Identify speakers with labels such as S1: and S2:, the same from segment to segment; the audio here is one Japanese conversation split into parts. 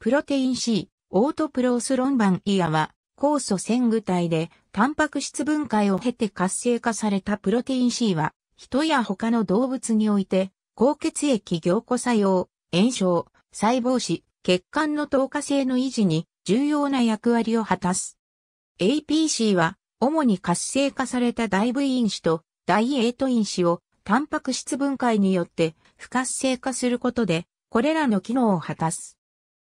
S1: プロテイン C、オートプロスロンバンイアは、酵素線具体で、タンパク質分解を経て活性化されたプロテイン C は、人や他の動物において、高血液凝固作用、炎症、細胞死、血管の透過性の維持に重要な役割を果たす。APC は、主に活性化された大部因子とダイエイト因子をタンパク質分解によって不活性化することで、これらの機能を果たす。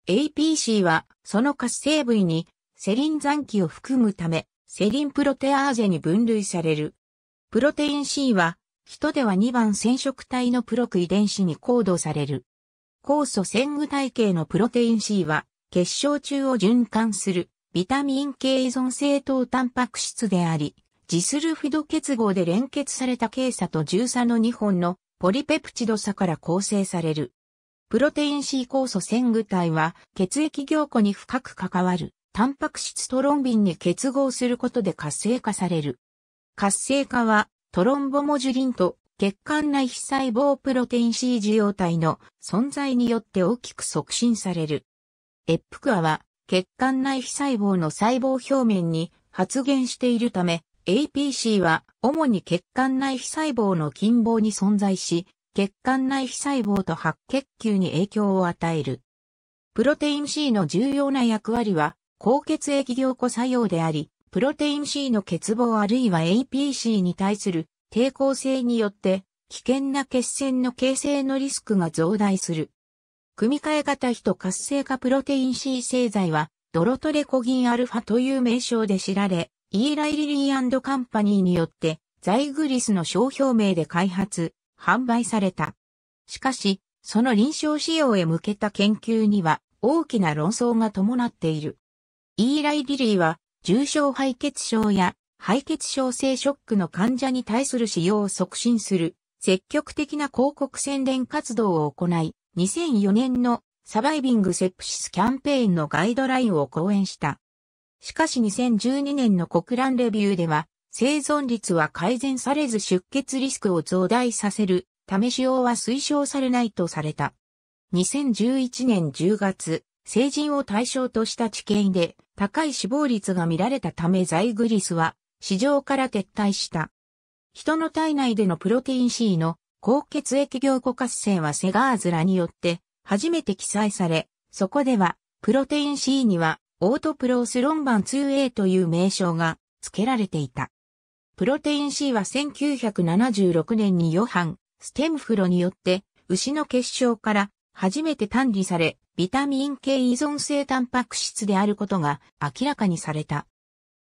S1: APC は、その活性部位に、セリン残機を含むため、セリンプロテアーゼに分類される。プロテイン C は、人では2番染色体のプロク遺伝子にコードされる。酵素線具体系のプロテイン C は、結晶中を循環する、ビタミン系依存性等タンパク質であり、ジスルフィド結合で連結されたケイサと重鎖の2本のポリペプチド鎖から構成される。プロテイン C 酵素線具体は血液凝固に深く関わるタンパク質トロンビンに結合することで活性化される。活性化はトロンボモジュリンと血管内皮細胞プロテイン C 受容体の存在によって大きく促進される。エップクアは血管内皮細胞の細胞表面に発現しているため、APC は主に血管内皮細胞の近傍に存在し、血管内皮細胞と白血球に影響を与える。プロテイン C の重要な役割は、高血液凝固作用であり、プロテイン C の欠乏あるいは APC に対する抵抗性によって、危険な血栓の形成のリスクが増大する。組み換え型ヒト活性化プロテイン C 製剤は、ドロトレコギンアルファという名称で知られ、イーライリリーカンパニーによって、ザイグリスの商標名で開発、販売された。しかし、その臨床使用へ向けた研究には大きな論争が伴っている。イーライ・リリーは重症敗血症や敗血症性ショックの患者に対する使用を促進する積極的な広告宣伝活動を行い、2004年のサバイビングセプシスキャンペーンのガイドラインを講演した。しかし2012年の国乱レビューでは、生存率は改善されず出血リスクを増大させるため使用は推奨されないとされた。2011年10月、成人を対象とした治験で高い死亡率が見られたためザイグリスは市場から撤退した。人の体内でのプロテイン C の高血液凝固活性はセガーズラによって初めて記載され、そこではプロテイン C にはオートプロースロンバン 2A という名称が付けられていた。プロテイン C は1976年にヨハン、ステムフロによって牛の結晶から初めて単理され、ビタミン系依存性タンパク質であることが明らかにされた。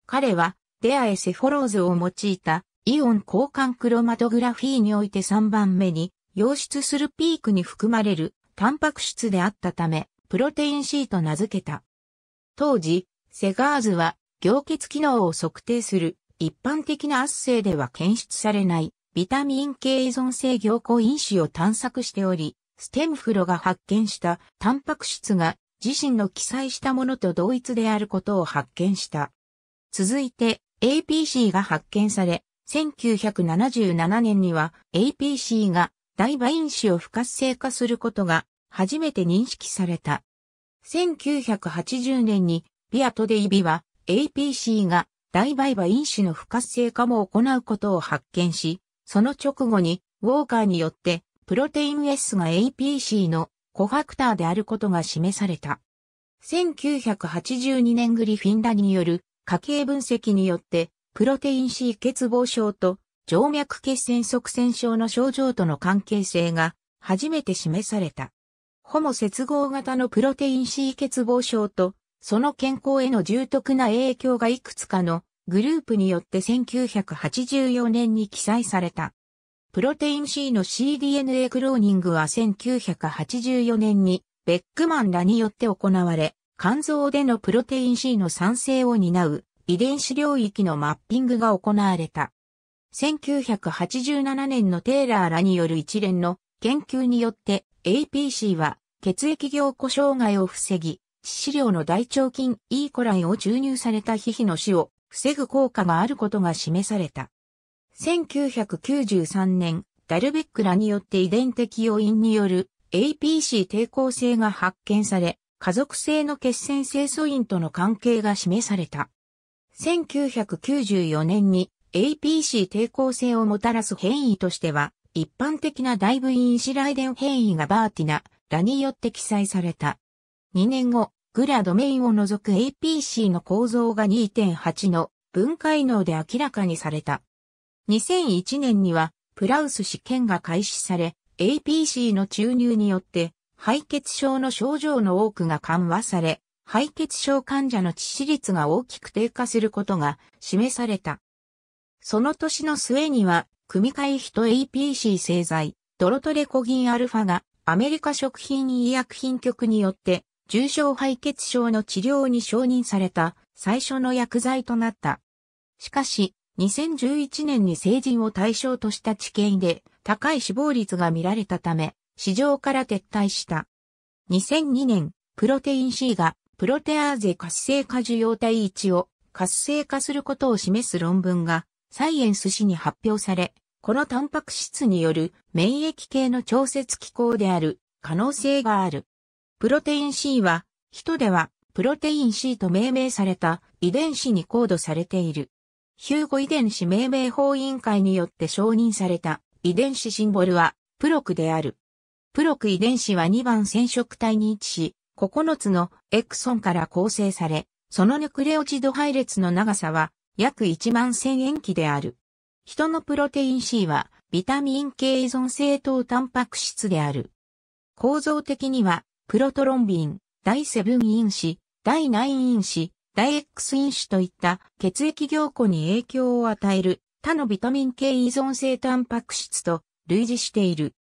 S1: 彼は、デアエセフォローズを用いたイオン交換クロマトグラフィーにおいて3番目に、溶出するピークに含まれるタンパク質であったため、プロテイン C と名付けた。当時、セガーズは凝結機能を測定する一般的な圧性では検出されないビタミン系依存性凝固因子を探索しており、ステムフロが発見したタンパク質が自身の記載したものと同一であることを発見した。続いて APC が発見され、1977年には APC がダイバ因子を不活性化することが初めて認識された。1980年にビアトデイビは APC が大売買因子の不活性化も行うことを発見し、その直後に、ウォーカーによって、プロテイン S が APC のコファクターであることが示された。1982年グリフィンダによる家計分析によって、プロテイン C 欠乏症と静脈血栓塞栓症の症状との関係性が初めて示された。ホモ接合型のプロテイン C 欠乏症と、その健康への重篤な影響がいくつかのグループによって1984年に記載された。プロテイン C の cDNA クローニングは1984年にベックマンらによって行われ、肝臓でのプロテイン C の産生を担う遺伝子領域のマッピングが行われた。1987年のテーラーらによる一連の研究によって APC は血液凝固障害を防ぎ、致死量の大腸菌 E コライを注入された皮膚の死を防ぐ効果があることが示された。1993年、ダルベックらによって遺伝的要因による APC 抵抗性が発見され、家族性の血栓清素因との関係が示された。1994年に APC 抵抗性をもたらす変異としては、一般的な大部因子デン変異がバーティナ、らによって記載された。2年後、グラドメインを除く APC の構造が2.8の分解能で明らかにされた。2001年にはプラウス試験が開始され、APC の注入によって敗血症の症状の多くが緩和され、敗血症患者の致死率が大きく低下することが示された。その年の末には、組会費と APC 製剤、ドロトレコギンアルファがアメリカ食品医薬品局によって重症敗血症の治療に承認された最初の薬剤となった。しかし、2011年に成人を対象とした治験で高い死亡率が見られたため、市場から撤退した。2002年、プロテイン C がプロテアーゼ活性化受容体1を活性化することを示す論文がサイエンス誌に発表され、このタンパク質による免疫系の調節機構である可能性がある。プロテイン C は、人では、プロテイン C と命名された遺伝子にコードされている。ヒューゴ遺伝子命名法委員会によって承認された遺伝子シンボルは、プロクである。プロク遺伝子は2番染色体に位置し、9つのエクソンから構成され、そのヌクレオチド配列の長さは約1万千円期である。人のプロテイン C はビタミン系依存性等タンパク質である。構造的にはプロトロンビン、第7因子、第9因子、第 X 因子といった血液凝固に影響を与える他のビタミン系依存性タンパク質と類似している。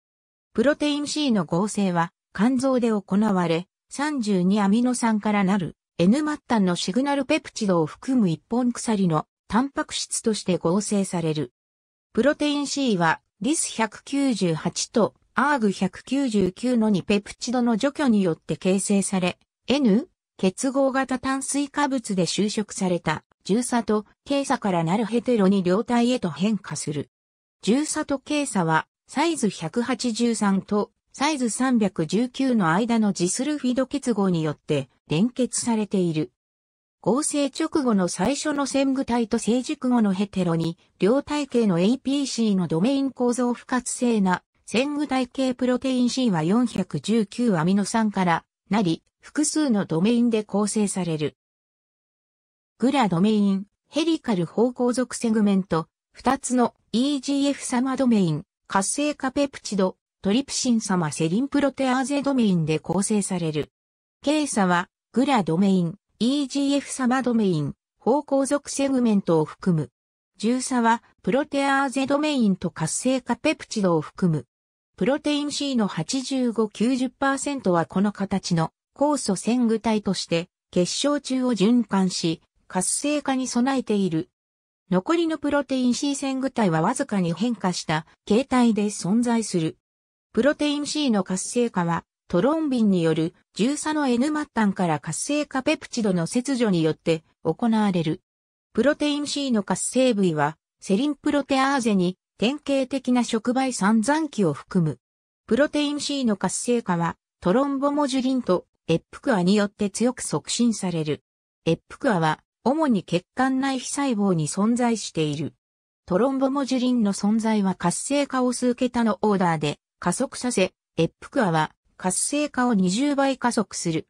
S1: プロテイン C の合成は肝臓で行われ、32アミノ酸からなる N 末端のシグナルペプチドを含む一本鎖のタンパク質として合成される。プロテイン C はリス198とアーグ1 9 9の2ペプチドの除去によって形成され、N 結合型炭水化物で収縮された重鎖と軽鎖からなるヘテロに両体へと変化する。重鎖と軽鎖はサイズ183とサイズ319の間のジスルフィド結合によって連結されている。合成直後の最初の線具体と成熟後のヘテロに、両体系の APC のドメイン構造不活性な線具体系プロテイン C は419アミノ酸からなり、複数のドメインで構成される。グラドメイン、ヘリカル方向属セグメント、2つの EGF 様ドメイン、活性化ペプチド、トリプシン様セリンプロテアーゼドメインで構成される。K 差は、グラドメイン、EGF 様ドメイン、方向属セグメントを含む。重差は、プロテアーゼドメインと活性化ペプチドを含む。プロテイン C の85-90%はこの形の酵素線具体として結晶中を循環し、活性化に備えている。残りのプロテイン C 線具体はわずかに変化した形態で存在する。プロテイン C の活性化はトロンビンによる重鎖の N 末端から活性化ペプチドの切除によって行われる。プロテイン C の活性部位はセリンプロテアーゼに典型的な触媒散残器を含む。プロテイン C の活性化は、トロンボモジュリンとエップクアによって強く促進される。エップクアは、主に血管内皮細胞に存在している。トロンボモジュリンの存在は活性化を数桁のオーダーで加速させ、エップクアは活性化を20倍加速する。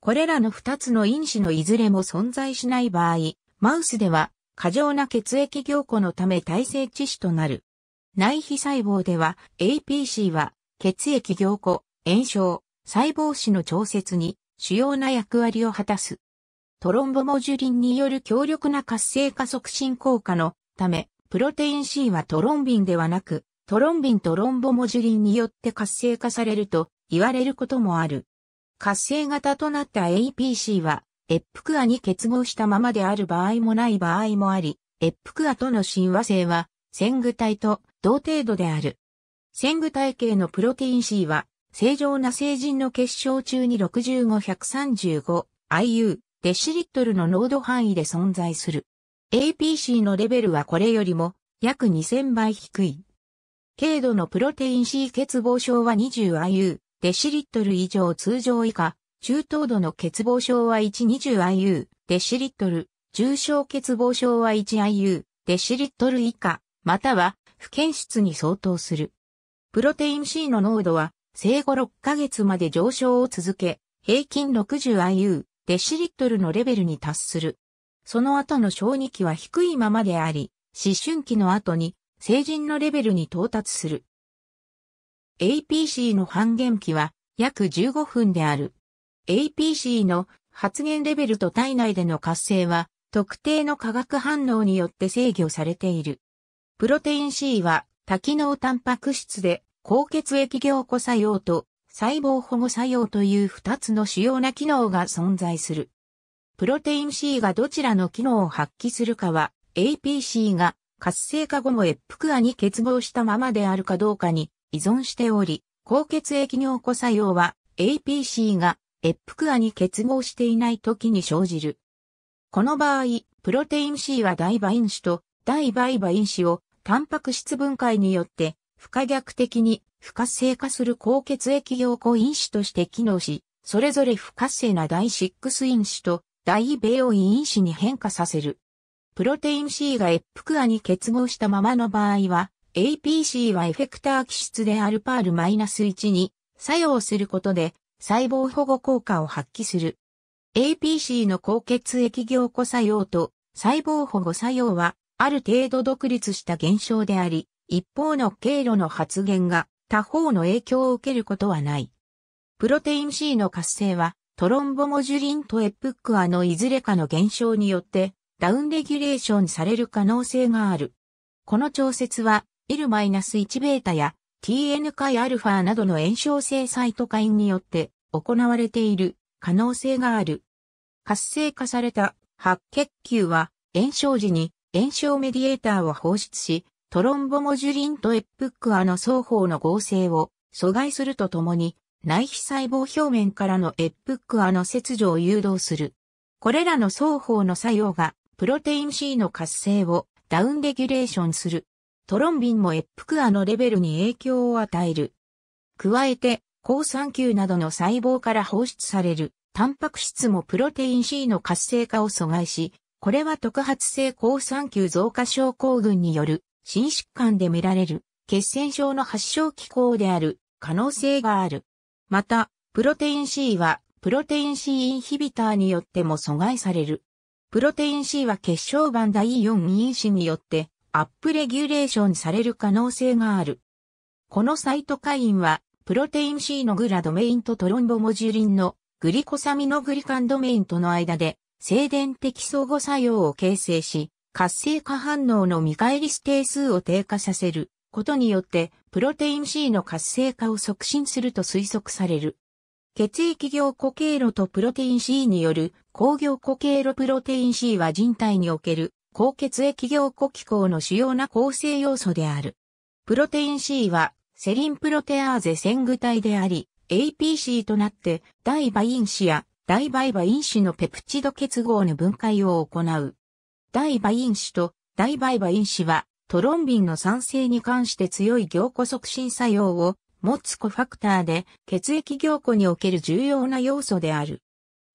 S1: これらの2つの因子のいずれも存在しない場合、マウスでは過剰な血液凝固のため耐性致死となる。内皮細胞では APC は血液凝固、炎症、細胞死の調節に主要な役割を果たす。トロンボモジュリンによる強力な活性化促進効果のため、プロテイン C はトロンビンではなく、トロンビントロンボモジュリンによって活性化されると言われることもある。活性型となった APC は越腹アに結合したままである場合もない場合もあり、越腹アとの親和性は、線具体と同程度である。線具体系のプロテイン C は、正常な成人の結晶中に 65-135IU デシリットルの濃度範囲で存在する。APC のレベルはこれよりも約2000倍低い。軽度のプロテイン C 欠乏症は 20IU デシリットル以上通常以下中等度の欠乏症は 120IU デシリットル、重症欠乏症は 1IU デシリットル以下、または不検出に相当する。プロテイン C の濃度は生後6ヶ月まで上昇を続け、平均 60IU デシリットルのレベルに達する。その後の小児期は低いままであり、思春期の後に成人のレベルに到達する。APC の半減期は約15分である。APC の発現レベルと体内での活性は特定の化学反応によって制御されている。プロテイン C は多機能タンパク質で高血液凝固作用と細胞保護作用という2つの主要な機能が存在する。プロテイン C がどちらの機能を発揮するかは APC が活性化後もエプクアに結合したままであるかどうかに依存しており、高血液凝固作用は APC がエプアに結合していない時に生じる。この場合、プロテイン C は大イン子と大バイン子をタンパク質分解によって不可逆的に不活性化する高血液凝固因子として機能し、それぞれ不活性な第6因子と大ベオイ因子に変化させる。プロテイン C がエプクアに結合したままの場合は、APC はエフェクター基質でアルパール -1 に作用することで細胞保護効果を発揮する。APC の高血液凝固作用と細胞保護作用はある程度独立した現象であり、一方の経路の発現が他方の影響を受けることはない。プロテイン C の活性はトロンボモジュリンとエプックアのいずれかの現象によってダウンレギュレーションされる可能性がある。この調節は L-1 ベータや TN k アルファなどの炎症性サイトカインによって行われている可能性がある。活性化された白血球は炎症時に炎症メディエーターを放出し、トロンボモジュリンとエップックアの双方の合成を阻害するとともに、内皮細胞表面からのエップックアの切除を誘導する。これらの双方の作用が、プロテイン C の活性をダウンレギュレーションする。トロンビンもエップクアのレベルに影響を与える。加えて、抗酸球などの細胞から放出されるタンパク質もプロテイン C の活性化を阻害し、これは特発性抗酸球増加症候群による心疾患で見られる血栓症の発症機構である可能性がある。また、プロテイン C はプロテイン C インヒビターによっても阻害される。プロテイン C は血小板第4因子によってアップレギュレーションされる可能性がある。このサイトカインはプロテイン C のグラドメインとトロンボモジュリンのグリコサミノグリカンドメインとの間で静電的相互作用を形成し、活性化反応の見返り指定数を低下させることによって、プロテイン C の活性化を促進すると推測される。血液凝固経路とプロテイン C による抗凝固経路プロテイン C は人体における高血液凝固機構の主要な構成要素である。プロテイン C はセリンプロテアーゼ線具体であり、APC となって、大イン子や大バイ因子のペプチド結合の分解を行う。大イン子と大バイン子は、トロンビンの酸性に関して強い凝固促進作用を持つコファクターで、血液凝固における重要な要素である。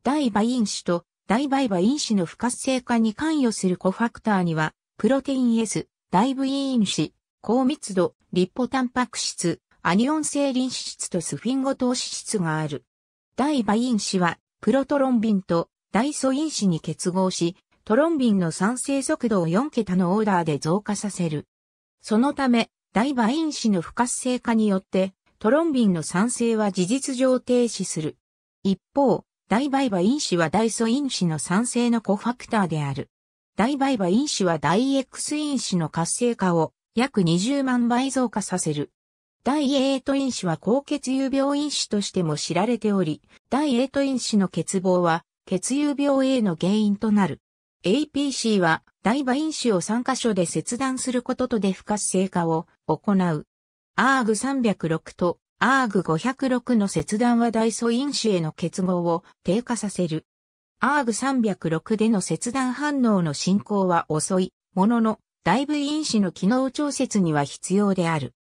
S1: 大イン子と大バイ因子の不活性化に関与するコファクターには、プロテイン S、ダイブイン子、高密度、リポタンパク質、アニオン性リン脂質とスフィンゴ糖脂質がある。大イ因子は、プロトロンビンと大素因子に結合し、トロンビンの酸性速度を4桁のオーダーで増加させる。そのため、大イ因子の不活性化によって、トロンビンの酸性は事実上停止する。一方、大バイバ因子は大素因子の酸性のコファクターである。大バイバ因子は大 X 因子の活性化を約20万倍増加させる。第エート因子は高血友病因子としても知られており、第エート因子の欠乏は血友病 A の原因となる。APC は大馬因子を3箇所で切断することとで不活性化を行う。ARG306 と ARG506 の切断は大素因子への結合を低下させる。ARG306 での切断反応の進行は遅いものの大部因子の機能調節には必要である。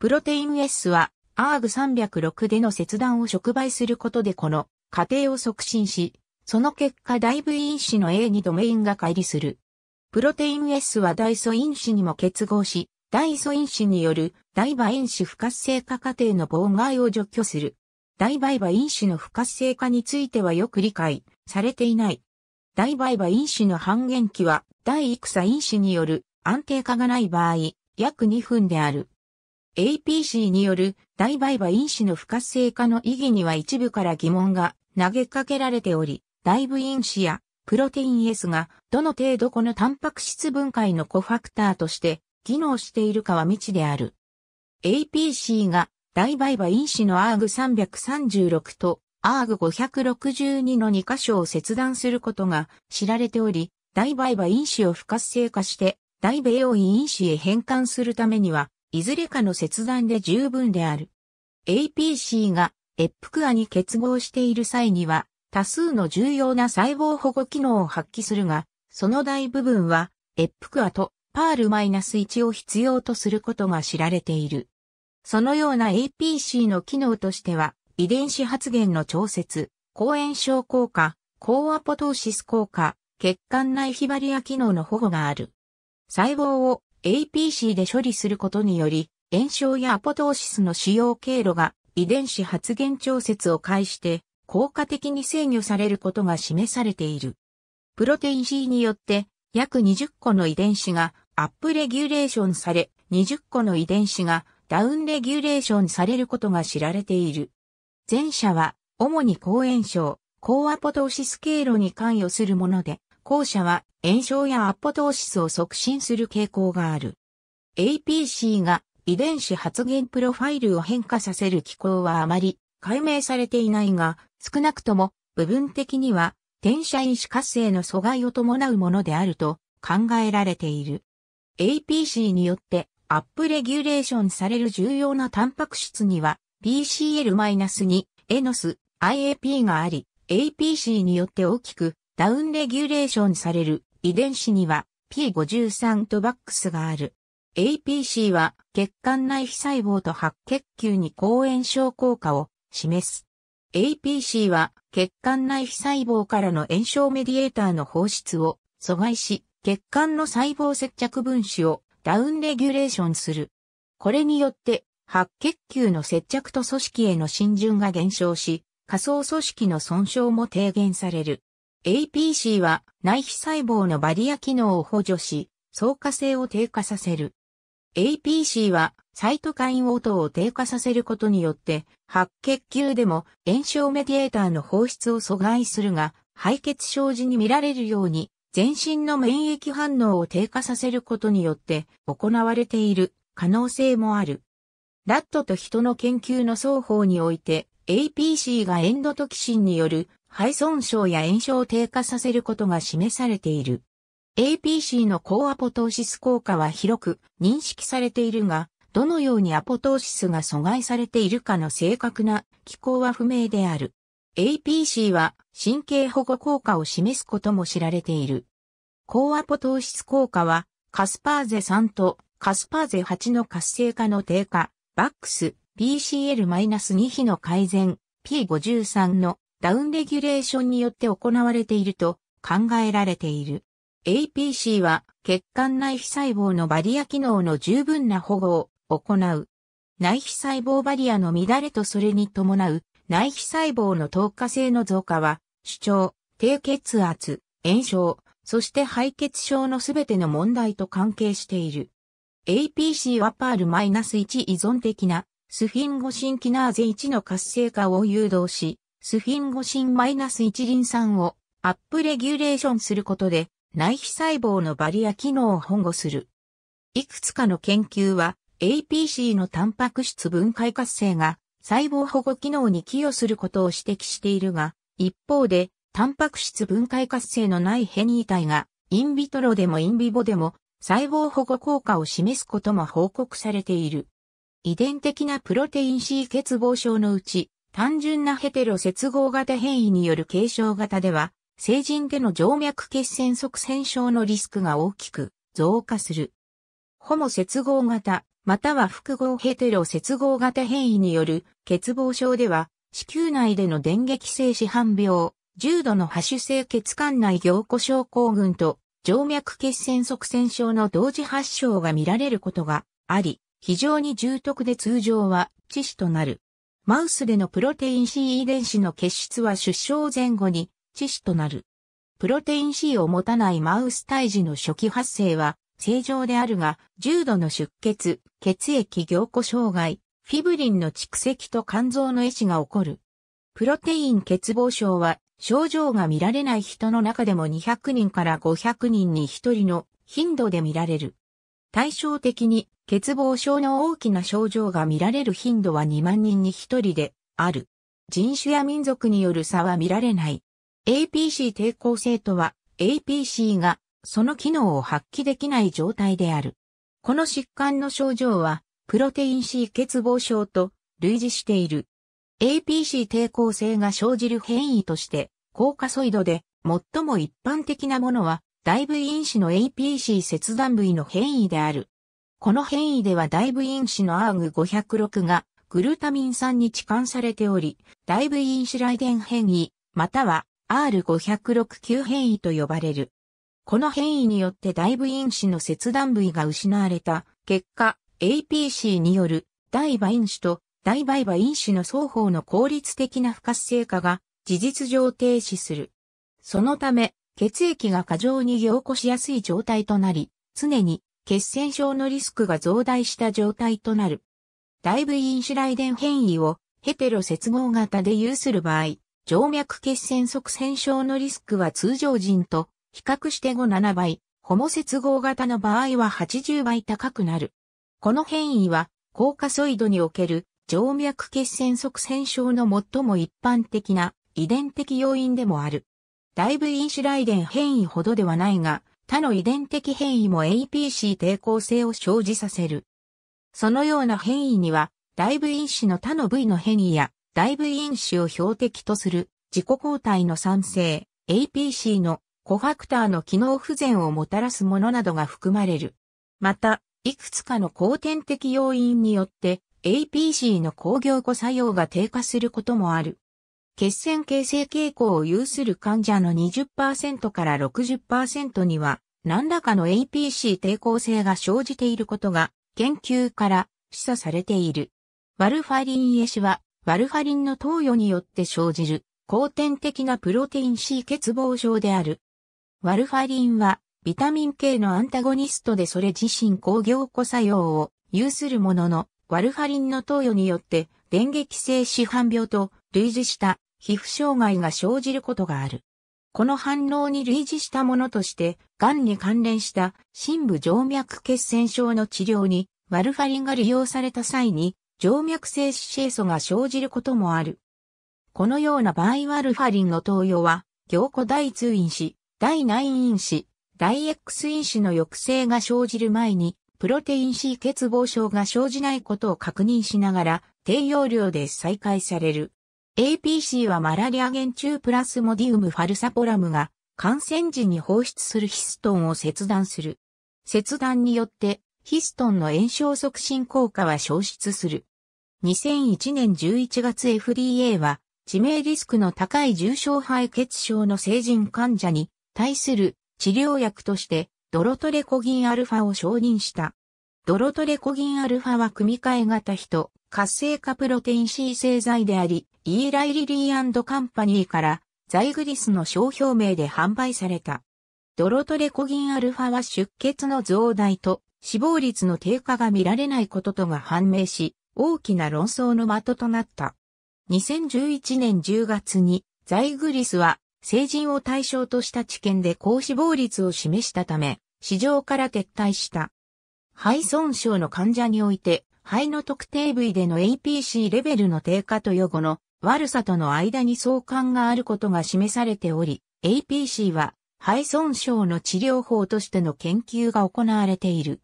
S1: プロテイン S は ARG306 での切断を触媒することでこの過程を促進し、その結果大部因子の A にドメインが乖離する。プロテイン S は大素因子にも結合し、大素因子による大場因子不活性化過程の妨害を除去する。大イ場因子の不活性化についてはよく理解されていない。大イ場因子の半減期は、大育差因子による安定化がない場合、約2分である。APC による大売買因子の不活性化の意義には一部から疑問が投げかけられており、大部因子やプロテイン S がどの程度このタンパク質分解のコファクターとして機能しているかは未知である。APC が大売買因子の ARG336 と ARG562 の2箇所を切断することが知られており、大売買因子を不活性化して大米を因子へ変換するためには、いずれかの切断で十分である。APC がエプクアに結合している際には、多数の重要な細胞保護機能を発揮するが、その大部分は、エプクアとパール -1 を必要とすることが知られている。そのような APC の機能としては、遺伝子発現の調節、抗炎症効果、抗アポトーシス効果、血管内ヒバリア機能の保護がある。細胞を APC で処理することにより、炎症やアポトーシスの使用経路が遺伝子発現調節を介して効果的に制御されることが示されている。プロテイン C によって約20個の遺伝子がアップレギュレーションされ、20個の遺伝子がダウンレギュレーションされることが知られている。前者は主に抗炎症、抗アポトーシス経路に関与するもので、後者は炎症やアポトーシスを促進する傾向がある。APC が遺伝子発現プロファイルを変化させる機構はあまり解明されていないが、少なくとも部分的には転写因子活性の阻害を伴うものであると考えられている。APC によってアップレギュレーションされる重要なタンパク質には PCL-2 エノス IAP があり、APC によって大きくダウンレギュレーションされる遺伝子には P53 とバックスがある。APC は血管内皮細胞と白血球に抗炎症効果を示す。APC は血管内皮細胞からの炎症メディエーターの放出を阻害し、血管の細胞接着分子をダウンレギュレーションする。これによって白血球の接着と組織への浸潤が減少し、仮想組織の損傷も低減される。APC は内皮細胞のバリア機能を補助し、相加性を低下させる。APC はサイトカイン応答を低下させることによって、白血球でも炎症メディエーターの放出を阻害するが、敗血症時に見られるように、全身の免疫反応を低下させることによって行われている可能性もある。ラットと人の研究の双方において、APC がエンドトキシンによる肺損傷や炎症を低下させることが示されている。APC の高アポトーシス効果は広く認識されているが、どのようにアポトーシスが阻害されているかの正確な機構は不明である。APC は神経保護効果を示すことも知られている。高アポトーシス効果は、カスパーゼ3とカスパーゼ8の活性化の低下、バックス PCL-2 比の改善、P53 のダウンレギュレーションによって行われていると考えられている。APC は血管内皮細胞のバリア機能の十分な保護を行う。内皮細胞バリアの乱れとそれに伴う内皮細胞の透過性の増加は、主張、低血圧、炎症、そして敗血症のすべての問題と関係している。APC はパール -1 依存的なスフィンゴシンキナーゼ1の活性化を誘導し、スフィンゴシンマイナスリン酸をアップレギュレーションすることで内皮細胞のバリア機能を保護する。いくつかの研究は APC のタンパク質分解活性が細胞保護機能に寄与することを指摘しているが、一方でタンパク質分解活性のない変異体がインビトロでもインビボでも細胞保護効果を示すことも報告されている。遺伝的なプロテイン C 欠乏症のうち、単純なヘテロ接合型変異による軽症型では、成人での静脈血栓塞栓症のリスクが大きく増加する。ホモ接合型、または複合ヘテロ接合型変異による欠乏症では、子宮内での電撃性市販病、重度の発種性血管内凝固症候群と静脈血栓塞栓症の同時発症が見られることがあり、非常に重篤で通常は致死となる。マウスでのプロテイン C 遺伝子の結出は出生前後に致死となる。プロテイン C を持たないマウス胎児の初期発生は正常であるが、重度の出血、血液凝固障害、フィブリンの蓄積と肝臓の壊死が起こる。プロテイン欠乏症は症状が見られない人の中でも200人から500人に1人の頻度で見られる。対照的に欠乏症の大きな症状が見られる頻度は2万人に1人である。人種や民族による差は見られない。APC 抵抗性とは、APC がその機能を発揮できない状態である。この疾患の症状は、プロテイン C 欠乏症と類似している。APC 抵抗性が生じる変異として、高カソイドで最も一般的なものは、大部因子の APC 切断部位の変異である。この変異では大部因子のア r グ5 0 6がグルタミン酸に置換されており、大部因子デ電変異、または R506Q 変異と呼ばれる。この変異によって大部因子の切断部位が失われた結果、APC による大倍因子と大倍倍因子の双方の効率的な不活性化が事実上停止する。そのため、血液が過剰に凝固しやすい状態となり、常に血栓症のリスクが増大した状態となる。大部因子来電変異をヘテロ接合型で有する場合、静脈血栓側栓症のリスクは通常人と比較して5、7倍、ホモ接合型の場合は80倍高くなる。この変異は、高カソイドにおける静脈血栓側栓症の最も一般的な遺伝的要因でもある。大部因子来電変異ほどではないが、他の遺伝的変異も APC 抵抗性を生じさせる。そのような変異には、大部因子の他の部位の変異や、大部因子を標的とする自己抗体の産生、APC のコファクターの機能不全をもたらすものなどが含まれる。また、いくつかの後天的要因によって APC の工業誤作用が低下することもある。血栓形成傾向を有する患者の20%から60%には、何らかの APC 抵抗性が生じていることが、研究から示唆されている。ワルファリンエ死は、ワルファリンの投与によって生じる、後天的なプロテイン C 欠乏症である。ワルファリンは、ビタミン K のアンタゴニストでそれ自身抗凝固作用を有するものの、ワルファリンの投与によって、電撃性市販病と類似した皮膚障害が生じることがある。この反応に類似したものとして、癌に関連した深部静脈血栓症の治療にワルファリンが利用された際に、静脈性死生素が生じることもある。このような場合ワルファリンの投与は、凝固第2因子、第9因子、第 X 因子の抑制が生じる前に、プロテイン C 欠乏症が生じないことを確認しながら、低用量で再開される。APC はマラリア原虫プラスモディウムファルサポラムが感染時に放出するヒストンを切断する。切断によってヒストンの炎症促進効果は消失する。2001年11月 FDA は致命リスクの高い重症肺血症の成人患者に対する治療薬としてドロトレコギンアルファを承認した。ドロトレコギンアルファは組み換え型人活性化プロテイン C 製剤であり、イーライ・リリーカンパニーからザイグリスの商標名で販売された。ドロトレコギンアルファは出血の増大と死亡率の低下が見られないこととが判明し、大きな論争の的となった。2011年10月にザイグリスは成人を対象とした治験で高死亡率を示したため、市場から撤退した。肺損傷の患者において、肺の特定部位での APC レベルの低下と予後の悪さとの間に相関があることが示されており、APC は肺損傷の治療法としての研究が行われている。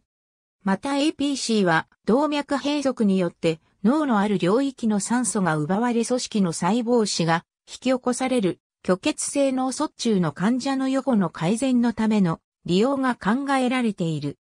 S1: また APC は動脈閉塞によって脳のある領域の酸素が奪われ組織の細胞死が引き起こされる虚血性脳卒中の患者の予後の改善のための利用が考えられている。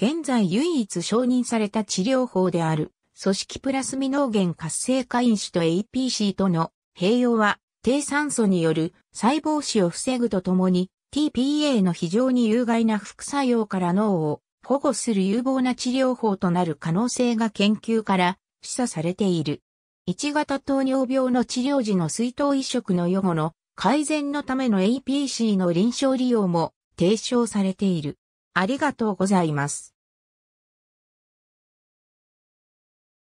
S1: 現在唯一承認された治療法である組織プラスミノーゲン活性化因子と APC との併用は低酸素による細胞死を防ぐとともに TPA の非常に有害な副作用から脳を保護する有望な治療法となる可能性が研究から示唆されている。1型糖尿病の治療時の水筒移植の予後の改善のための APC の臨床利用も提唱されている。ありがとうございます。